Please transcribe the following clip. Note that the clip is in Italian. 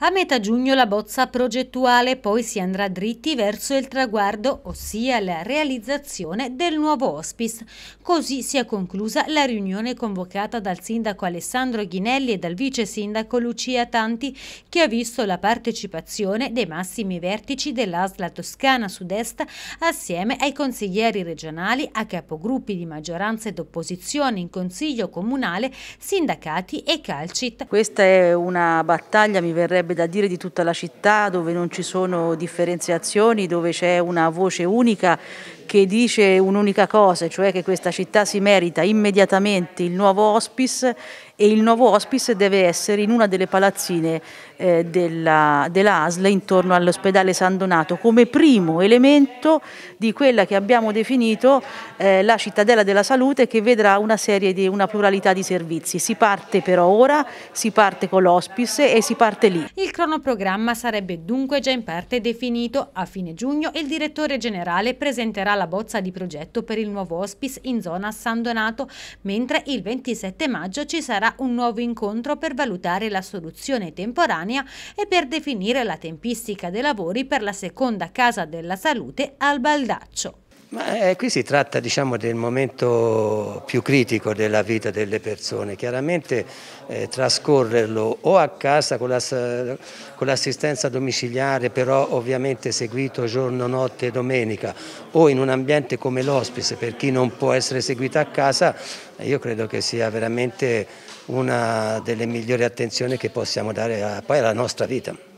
A metà giugno la bozza progettuale, poi si andrà dritti verso il traguardo, ossia la realizzazione del nuovo hospice. Così si è conclusa la riunione convocata dal sindaco Alessandro Ghinelli e dal vice sindaco Lucia Tanti, che ha visto la partecipazione dei massimi vertici dell'Asla Toscana Sud-Est assieme ai consiglieri regionali, a capogruppi di maggioranza ed opposizione in Consiglio Comunale, sindacati e calcit. Questa è una battaglia, mi verrebbe sarebbe da dire di tutta la città, dove non ci sono differenziazioni, dove c'è una voce unica che dice un'unica cosa, cioè che questa città si merita immediatamente il nuovo hospice e il nuovo hospice deve essere in una delle palazzine eh, della, della ASL intorno all'ospedale San Donato come primo elemento di quella che abbiamo definito eh, la cittadella della salute che vedrà una serie di una pluralità di servizi. Si parte però ora, si parte con l'hospice e si parte lì. Il cronoprogramma sarebbe dunque già in parte definito. A fine giugno il direttore generale presenterà la bozza di progetto per il nuovo hospice in zona San Donato, mentre il 27 maggio ci sarà un nuovo incontro per valutare la soluzione temporanea e per definire la tempistica dei lavori per la seconda casa della salute al Baldaccio. Ma, eh, qui si tratta diciamo, del momento più critico della vita delle persone, chiaramente eh, trascorrerlo o a casa con, l'assistenza domiciliare, però ovviamente seguito giorno, notte e domenica, o in un ambiente come l'ospice per chi non può essere seguito a casa, eh, io credo che sia veramente una delle migliori attenzioni che possiamo dare a, poi alla nostra vita.